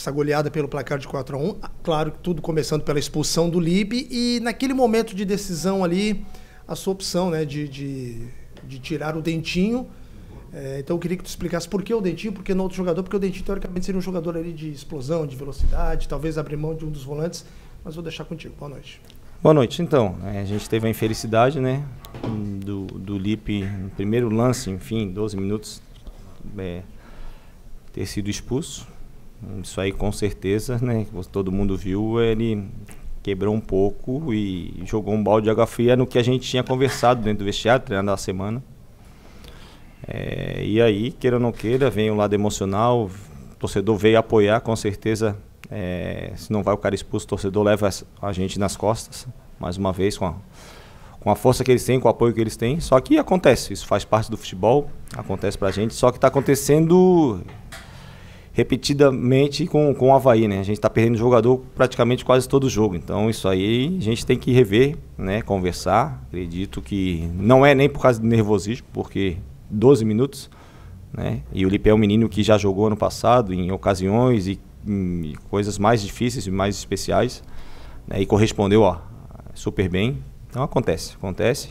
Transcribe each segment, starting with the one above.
essa goleada pelo placar de 4 a 1 Claro que tudo começando pela expulsão do Lipe e naquele momento de decisão ali, a sua opção né, de, de, de tirar o Dentinho. É, então eu queria que tu explicasse por que o Dentinho, por que no outro jogador, porque o Dentinho teoricamente seria um jogador ali de explosão, de velocidade, talvez abrir mão de um dos volantes, mas vou deixar contigo. Boa noite. Boa noite. Então, é, a gente teve a infelicidade, né, do, do Lipe, no primeiro lance, enfim, 12 minutos, é, ter sido expulso. Isso aí com certeza, né? Todo mundo viu, ele quebrou um pouco e jogou um balde de água fria no que a gente tinha conversado dentro do vestiário, treinando a semana. É, e aí, queira ou não queira, vem o lado emocional, o torcedor veio apoiar, com certeza, é, se não vai o cara expulso, o torcedor leva a gente nas costas, mais uma vez, com a, com a força que eles têm, com o apoio que eles têm. Só que acontece, isso faz parte do futebol, acontece pra gente, só que tá acontecendo repetidamente com, com o Havaí, né? A gente está perdendo jogador praticamente quase todo jogo. Então isso aí a gente tem que rever, né? Conversar. Acredito que não é nem por causa do nervosismo, porque 12 minutos, né? E o Lipe é um menino que já jogou ano passado em ocasiões e em coisas mais difíceis e mais especiais, né? E correspondeu, ó, super bem. Então acontece, acontece.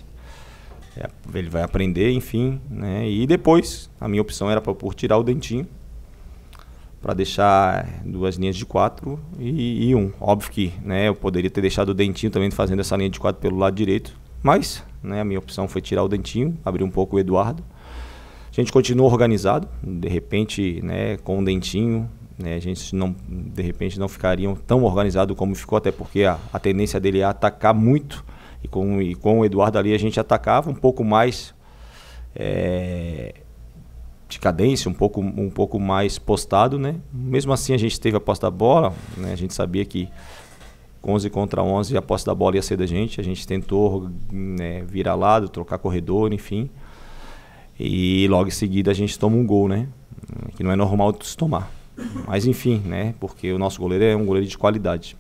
É, ele vai aprender, enfim, né? E depois a minha opção era por tirar o dentinho para deixar duas linhas de quatro e, e, um. Óbvio que né, eu poderia ter deixado o dentinho também fazendo essa linha de quatro pelo lado direito, mas né, a minha opção foi tirar o dentinho, abrir um pouco o Eduardo. A gente continuou organizado, de repente, né, com o dentinho, né, a gente não, de repente não ficariam tão organizado como ficou, até porque a, a tendência dele é atacar muito. E com, e com o Eduardo ali a gente atacava um pouco mais. É, de cadência, um pouco, um pouco mais postado, né? Mesmo assim a gente teve a posse da bola, né? A gente sabia que 11 contra 11 a posse da bola ia ser da gente, a gente tentou né, virar lado, trocar corredor, enfim. E logo em seguida a gente toma um gol, né? Que não é normal de se tomar. Mas enfim, né? Porque o nosso goleiro é um goleiro de qualidade.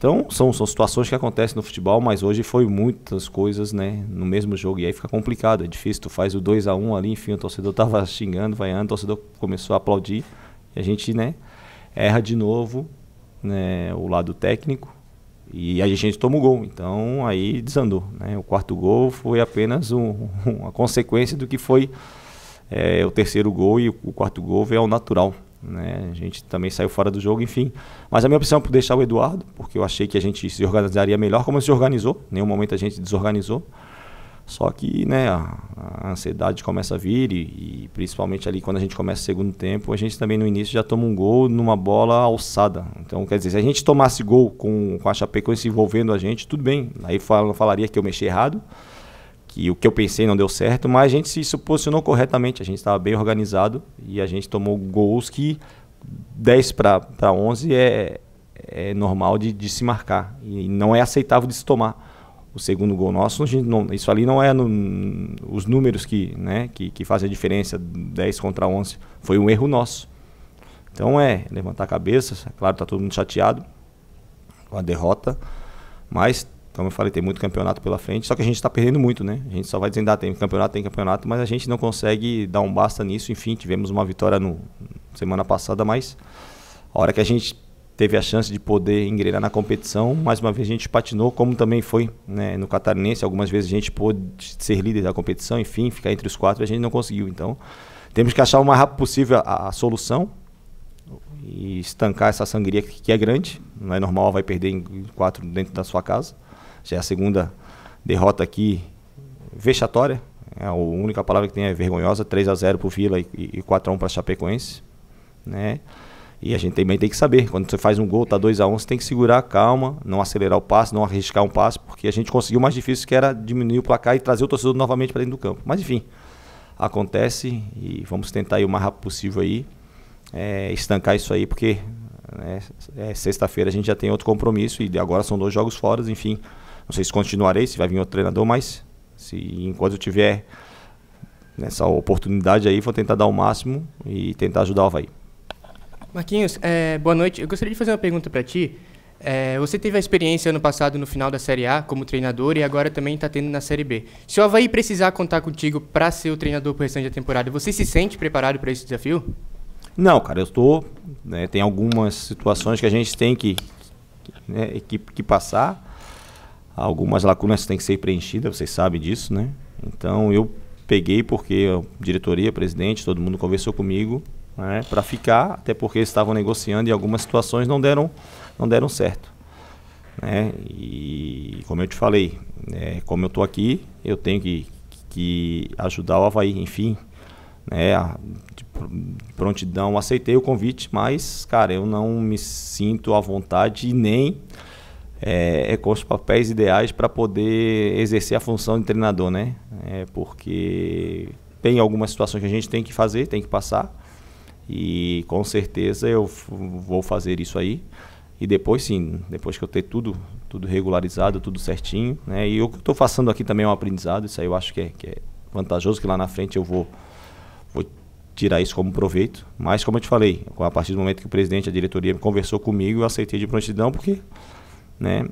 Então, são, são situações que acontecem no futebol, mas hoje foi muitas coisas, né, no mesmo jogo. E aí fica complicado, é difícil. Tu faz o 2 a 1 um ali, enfim, o torcedor tava xingando, vaiando, o torcedor começou a aplaudir. E a gente, né, erra de novo, né, o lado técnico. E a gente toma o gol, então aí desandou. Né? O quarto gol foi apenas um, uma consequência do que foi é, o terceiro gol e o quarto gol veio ao natural né? A gente também saiu fora do jogo, enfim. Mas a minha opção é por deixar o Eduardo, porque eu achei que a gente se organizaria melhor, como se organizou. Em nenhum momento a gente desorganizou. Só que né, a, a ansiedade começa a vir e, e, principalmente ali quando a gente começa o segundo tempo, a gente também no início já toma um gol numa bola alçada. Então, quer dizer, se a gente tomasse gol com, com a Chapecoense envolvendo a gente, tudo bem. Aí fal, falaria que eu mexi errado que o que eu pensei não deu certo, mas a gente se posicionou corretamente, a gente estava bem organizado e a gente tomou gols que 10 para 11 é, é normal de, de se marcar e não é aceitável de se tomar o segundo gol nosso, não, isso ali não é no, os números que, né, que, que, fazem a diferença, 10 contra 11, foi um erro nosso. Então é, levantar a cabeça, é claro, está todo mundo chateado com a derrota, mas como eu falei, tem muito campeonato pela frente, só que a gente está perdendo muito, né? A gente só vai desendar, tem campeonato, tem campeonato, mas a gente não consegue dar um basta nisso. Enfim, tivemos uma vitória no semana passada, mas a hora que a gente teve a chance de poder engrenar na competição, mais uma vez a gente patinou, como também foi né, no Catarinense. Algumas vezes a gente pôde ser líder da competição, enfim, ficar entre os quatro, a gente não conseguiu. Então, temos que achar o mais rápido possível a, a solução e estancar essa sangria que, que é grande. Não é normal, vai perder em quatro dentro da sua casa. Já é a segunda derrota aqui vexatória. É a única palavra que tem é vergonhosa. 3 a 0 para o Vila e, 4 a 1 para Chapecoense. Né? E a gente também tem que saber, quando você faz um gol, tá 2 a 1 um, você tem que segurar calma, não acelerar o passe, não arriscar um passe, porque a gente conseguiu o mais difícil que era diminuir o placar e trazer o torcedor novamente para dentro do campo. Mas enfim, acontece e vamos tentar ir o mais rápido possível aí é, estancar isso aí, porque né, é, sexta-feira a gente já tem outro compromisso e agora são dois jogos fora, enfim. Não sei se continuarei, se vai vir outro treinador, mas se enquanto eu tiver nessa oportunidade aí, vou tentar dar o máximo e tentar ajudar o Havaí. Marquinhos, é, boa noite. Eu gostaria de fazer uma pergunta para ti. É, você teve a experiência ano passado no final da Série A como treinador e agora também está tendo na Série B. Se o Havaí precisar contar contigo para ser o treinador para o restante da temporada, você se sente preparado para esse desafio? Não, cara, eu estou. Né, tem algumas situações que a gente tem que, né, que, que passar algumas lacunas têm que ser preenchidas, vocês sabem disso, né? Então eu peguei porque a diretoria, presidente, todo mundo conversou comigo né, para ficar, até porque eles estavam negociando e algumas situações não deram, não deram certo. Né? E como eu te falei, né, como eu estou aqui, eu tenho que, que ajudar o Havaí, enfim. Né, de prontidão aceitei o convite, mas, cara, eu não me sinto à vontade nem é, é, com os papéis ideais para poder exercer a função de treinador, né? É porque tem algumas situações que a gente tem que fazer, tem que passar, e com certeza eu vou fazer isso aí. E depois sim, depois que eu ter tudo, tudo regularizado, tudo certinho, né? E o que eu estou fazendo aqui também é um aprendizado, isso aí eu acho que é, que é vantajoso, que lá na frente eu vou, vou tirar isso como proveito. Mas como eu te falei, a partir do momento que o presidente, a diretoria conversou comigo, eu aceitei de prontidão, porque né?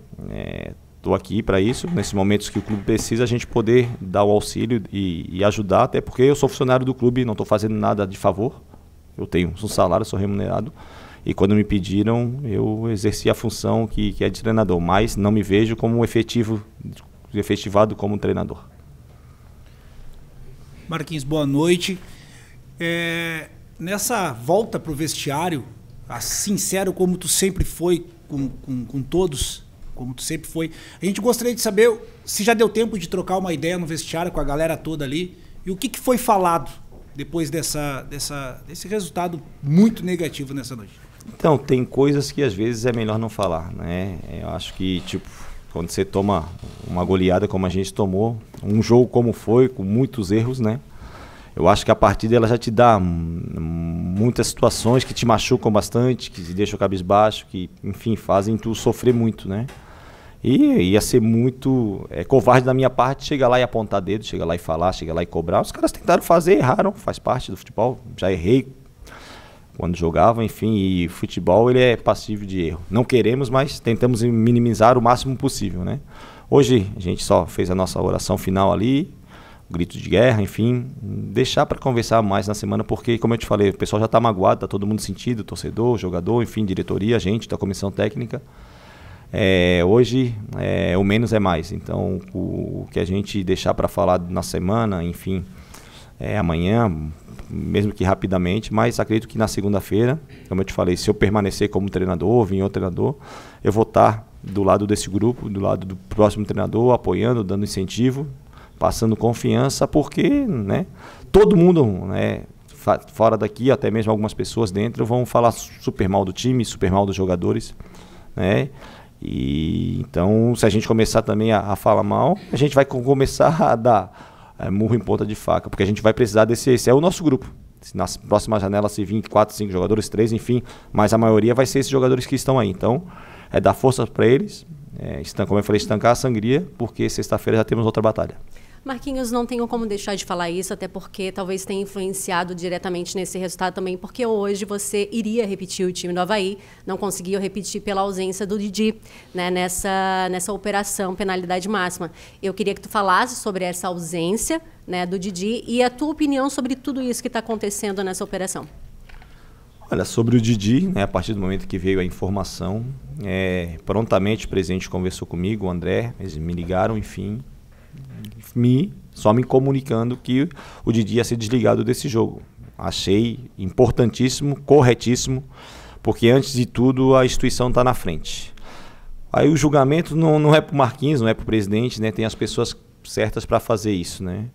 Estou é, aqui para isso, nesses momentos que o clube precisa, a gente poder dar o auxílio e, e ajudar, até porque eu sou funcionário do clube, não estou fazendo nada de favor, eu tenho um salário, sou remunerado, e quando me pediram, eu exerci a função que, que é de treinador, mas não me vejo como efetivo, efetivado como treinador. Marquinhos, boa noite. É, nessa volta para o vestiário, assim, sincero como tu sempre foi, com, com, com todos, como sempre foi. A gente gostaria de saber se já deu tempo de trocar uma ideia no vestiário com a galera toda ali e o que, que foi falado depois dessa, dessa, desse resultado muito negativo nessa noite. Então, tem coisas que às vezes é melhor não falar, né? Eu acho que, tipo, quando você toma uma goleada como a gente tomou, um jogo como foi, com muitos erros, né? Eu acho que a partida ela já te dá hum, muitas situações que te machucam bastante, que te deixam cabisbaixo, que, enfim, fazem tu sofrer muito, né? E ia ser muito é, covarde da minha parte chegar lá e apontar dedo, chegar lá e falar, chegar lá e cobrar. Os caras tentaram fazer, erraram, faz parte do futebol. Já errei quando jogava, enfim, e futebol ele é passivo de erro. Não queremos, mas tentamos minimizar o máximo possível, né? Hoje a gente só fez a nossa oração final ali, gritos de guerra, enfim, deixar para conversar mais na semana, porque, como eu te falei, o pessoal já está magoado, está todo mundo sentido, torcedor, jogador, enfim, diretoria, gente da comissão técnica. É, hoje é, o menos é mais, então o, o que a gente deixar para falar na semana, enfim, é, amanhã, mesmo que rapidamente, mas acredito que na segunda-feira, como eu te falei, se eu permanecer como treinador, vim outro treinador, eu vou estar tá do lado desse grupo, do lado do próximo treinador, apoiando, dando incentivo, passando confiança, porque né, todo mundo, né, fora daqui, até mesmo algumas pessoas dentro, vão falar super mal do time, super mal dos jogadores. Né? E, então, se a gente começar também a, a falar mal, a gente vai começar a dar é, murro em ponta de faca, porque a gente vai precisar desse. Esse é o nosso grupo. Se na próxima janela se vir 4, 5 jogadores, 3, enfim, mas a maioria vai ser esses jogadores que estão aí. Então, é dar força para eles, é, como eu falei, estancar a sangria, porque sexta-feira já temos outra batalha. Marquinhos, não tenho como deixar de falar isso, até porque talvez tenha influenciado diretamente nesse resultado também, porque hoje você iria repetir o time do Havaí, não conseguiu repetir pela ausência do Didi, né, nessa, nessa operação penalidade máxima. Eu queria que tu falasse sobre essa ausência né, do Didi e a tua opinião sobre tudo isso que está acontecendo nessa operação. Olha, sobre o Didi, né, a partir do momento que veio a informação, é, prontamente o presidente conversou comigo, o André, eles me ligaram, enfim, me só me comunicando que o Didi ia ser desligado desse jogo. Achei importantíssimo, corretíssimo, porque antes de tudo a instituição está na frente. Aí o julgamento não, não é para o Marquinhos, não é para o presidente, né? tem as pessoas certas para fazer isso. Né?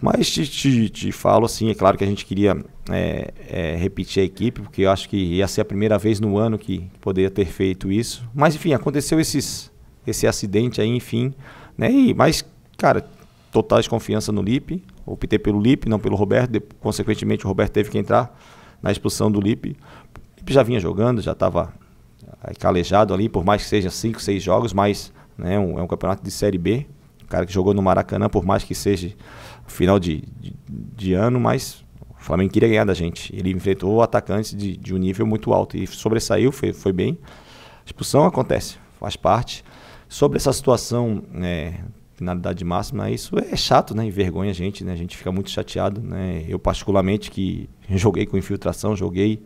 Mas te, te, te, falo assim, é claro que a gente queria é, é, repetir a equipe, porque eu acho que ia ser a primeira vez no ano que, poderia ter feito isso. Mas enfim, aconteceu esses, esse acidente aí, enfim. Né? E, mas Cara, total desconfiança no Lipe. Optei pelo Lipe, não pelo Roberto. consequentemente, o Roberto teve que entrar na expulsão do Lipe. O Lipe já vinha jogando, já estava é, calejado ali, por mais que seja 5, 6 jogos, mas né, um, é um campeonato de Série B. O cara que jogou no Maracanã, por mais que seja final de, de, de ano, mas o Flamengo queria ganhar da gente. Ele enfrentou atacantes de, de um nível muito alto e sobressaiu, foi, foi bem. A expulsão acontece, faz parte. Sobre essa situação é, finalidade máxima, isso é chato, né? Envergonha a gente, né? A gente fica muito chateado, né? Eu particularmente que joguei com infiltração, joguei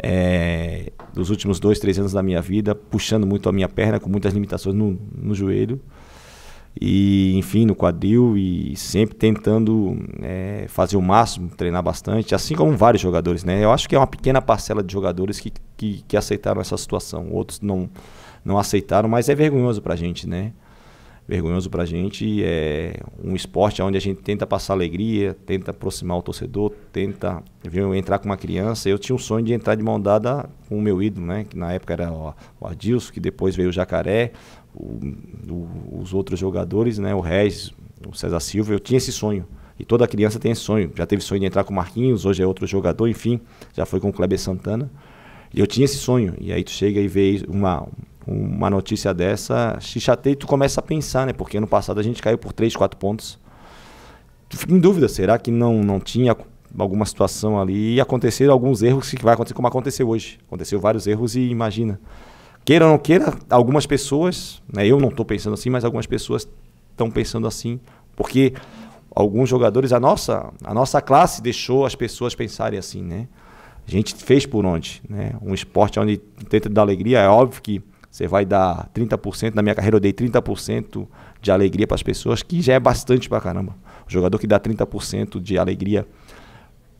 é, eh, dos últimos dois, três anos da minha vida, puxando muito a minha perna, com muitas limitações no, no joelho e enfim no quadril e sempre tentando é, fazer o máximo, treinar bastante, assim como vários jogadores, né? Eu acho que é uma pequena parcela de jogadores que, que, que aceitaram essa situação, outros não não aceitaram, mas é vergonhoso para gente, né? vergonhoso para a gente. É um esporte onde a gente tenta passar alegria, tenta aproximar o torcedor, tenta viu eu entrar com uma criança. Eu tinha um sonho de entrar de mão dada com o meu ídolo, né? que na época era o Adilson, que depois veio o Jacaré, o, o, os outros jogadores, né? o Regis, o César Silva. Eu tinha esse sonho. E toda criança tem esse sonho. Já teve sonho de entrar com o Marquinhos, hoje é outro jogador, enfim, já foi com o Kleber Santana. E eu tinha esse sonho. E aí tu chega e vê uma, uma notícia dessa, se chateia e tu começa a pensar, né? Porque ano passado a gente caiu por 3, 4 pontos. Tu fica em dúvida, será que não, não tinha alguma situação ali e aconteceram alguns erros que vai acontecer como aconteceu hoje. Aconteceu vários erros e imagina. Queira ou não queira, algumas pessoas, né, eu não estou pensando assim, mas algumas pessoas estão pensando assim, porque alguns jogadores, a nossa, a nossa classe deixou as pessoas pensarem assim, né? A gente fez por onde, né? Um esporte onde tenta dar alegria, é óbvio que você vai dar 30%, na minha carreira eu dei 30% de alegria para as pessoas, que já é bastante para caramba. O jogador que dá 30% de alegria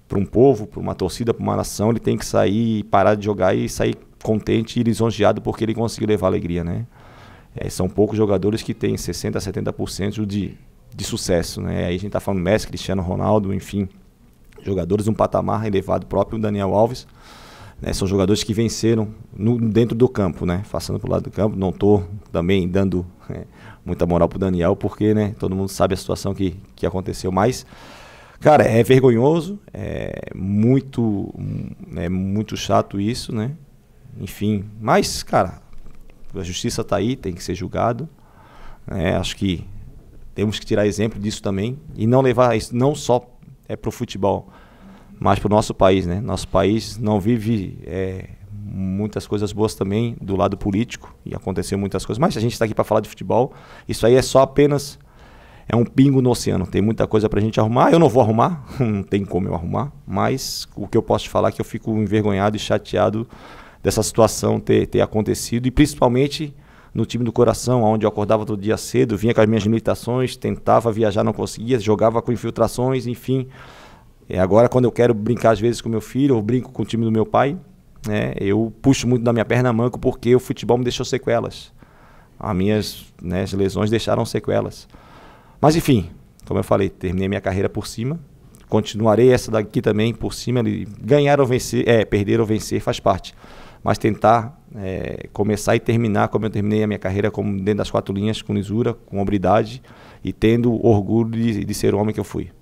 para um povo, para uma torcida, para uma nação, ele tem que sair, parar de jogar e sair contente e lisonjeado porque ele conseguiu levar alegria, né? É, são poucos jogadores que têm 60%, 70% de, de sucesso, né? Aí a gente está falando Messi, Cristiano Ronaldo, enfim, jogadores de um patamar elevado próprio, Daniel Alves, né? São jogadores que venceram no, dentro do campo, né? Passando pelo lado do campo. Não estou também dando é, muita moral pro Daniel, porque né, todo mundo sabe a situação que, que aconteceu, mas. Cara, é vergonhoso, é muito, é muito chato isso, né? Enfim, mas, cara, a justiça está aí, tem que ser julgado. Né. acho que temos que tirar exemplo disso também e não levar isso não só é para o futebol, mas para o nosso país, né? Nosso país não vive é, muitas coisas boas também do lado político e aconteceu muitas coisas. Mas a gente está aqui para falar de futebol. Isso aí é só apenas é um pingo no oceano. Tem muita coisa para a gente arrumar. Eu não vou arrumar, não tem como eu arrumar. Mas o que eu posso te falar é que eu fico envergonhado e chateado dessa situação ter, ter acontecido e principalmente no time do coração, onde eu acordava todo dia cedo, vinha com as minhas limitações, tentava viajar, não conseguia, jogava com infiltrações, enfim. É, agora, quando eu quero brincar às vezes com meu filho, ou brinco com o time do meu pai, né, eu puxo muito da minha perna manco porque o futebol me deixou sequelas. As minhas né, as lesões deixaram sequelas. Mas enfim, como eu falei, terminei minha carreira por cima. Continuarei essa daqui também por cima. Ganhar ou vencer, é, perder ou vencer faz parte. Mas tentar é, começar e terminar como eu terminei a minha carreira, como dentro das quatro linhas, com lisura, com hombridade e tendo orgulho de, de ser o homem que eu fui.